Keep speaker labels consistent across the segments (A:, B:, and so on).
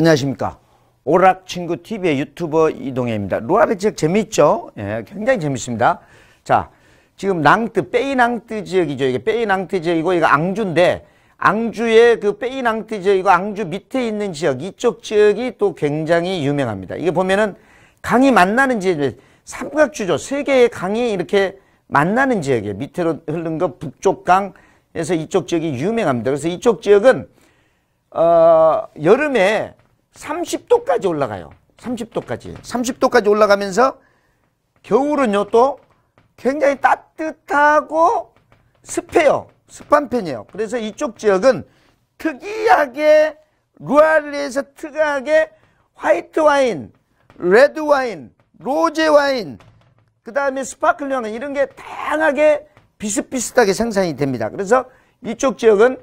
A: 안녕하십니까. 오락친구TV의 유튜버 이동혜입니다. 루아베책 재미있죠? 예, 굉장히 재미있습니다 자, 지금 낭트, 빼이낭트 지역이죠. 이게 빼이낭트 지역이고, 이거 앙주인데, 앙주의 그 빼이낭트 지역이고, 앙주 밑에 있는 지역, 이쪽 지역이 또 굉장히 유명합니다. 이게 보면은 강이 만나는 지역, 삼각주죠. 세 개의 강이 이렇게 만나는 지역이에요. 밑으로 흐른 거 북쪽 강에서 이쪽 지역이 유명합니다. 그래서 이쪽 지역은, 어, 여름에 30도까지 올라가요. 30도까지. 30도까지 올라가면서 겨울은요 또 굉장히 따뜻하고 습해요. 습한 편이에요. 그래서 이쪽 지역은 특이하게 루알리에서 특이하게 화이트 와인, 레드 와인, 로제 와인, 그 다음에 스파클링 이런 게 다양하게 비슷비슷하게 생산이 됩니다. 그래서 이쪽 지역은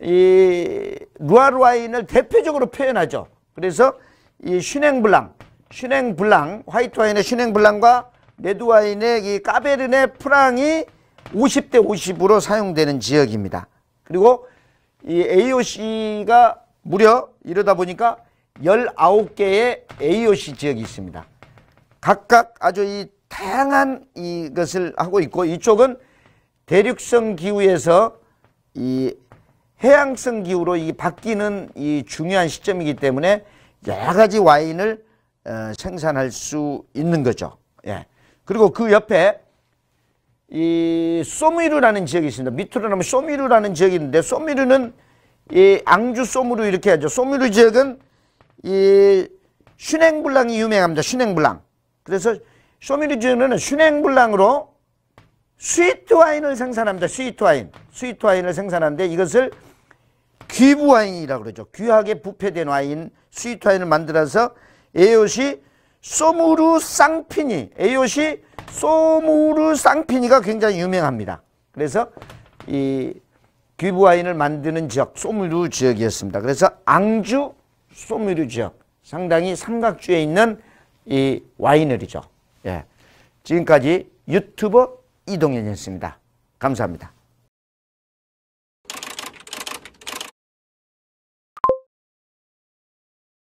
A: 이루알와인을 대표적으로 표현하죠. 그래서 이 슈냉블랑, 슈냉블랑, 화이트 와인의 슈냉블랑과 레드 와인의 이 까베르네 프랑이 50대 50으로 사용되는 지역입니다. 그리고 이 AOC가 무려 이러다 보니까 19개의 AOC 지역이 있습니다. 각각 아주 이 다양한 이것을 하고 있고 이쪽은 대륙성 기후에서 이 해양성 기후로 이 바뀌는 이 중요한 시점이기 때문에 여러 가지 와인을 어, 생산할 수 있는 거죠. 예. 그리고 그 옆에 이 소미르라는 지역이 있습니다. 밑으로 나면 소미르라는 지역이 있는데 소미르는 이 앙주 소미르 이렇게 하죠. 소미르 지역은 이 슈냉블랑이 유명합니다. 슈냉블랑. 그래서 소미르 지역은 슈냉블랑으로 스위트 와인을 생산합니다. 스위트 와인. 스위트 와인을 생산하는데 이것을 귀부 와인이라고 그러죠. 귀하게 부패된 와인, 스위트 와인을 만들어서 에요시 소무르 쌍피니, 에요시 소무르 쌍피니가 굉장히 유명합니다. 그래서 이 귀부 와인을 만드는 지역, 소무르 지역이었습니다. 그래서 앙주 소무르 지역, 상당히 삼각주에 있는 이 와이너리죠. 예. 지금까지 유튜버 이동현이었습니다. 감사합니다.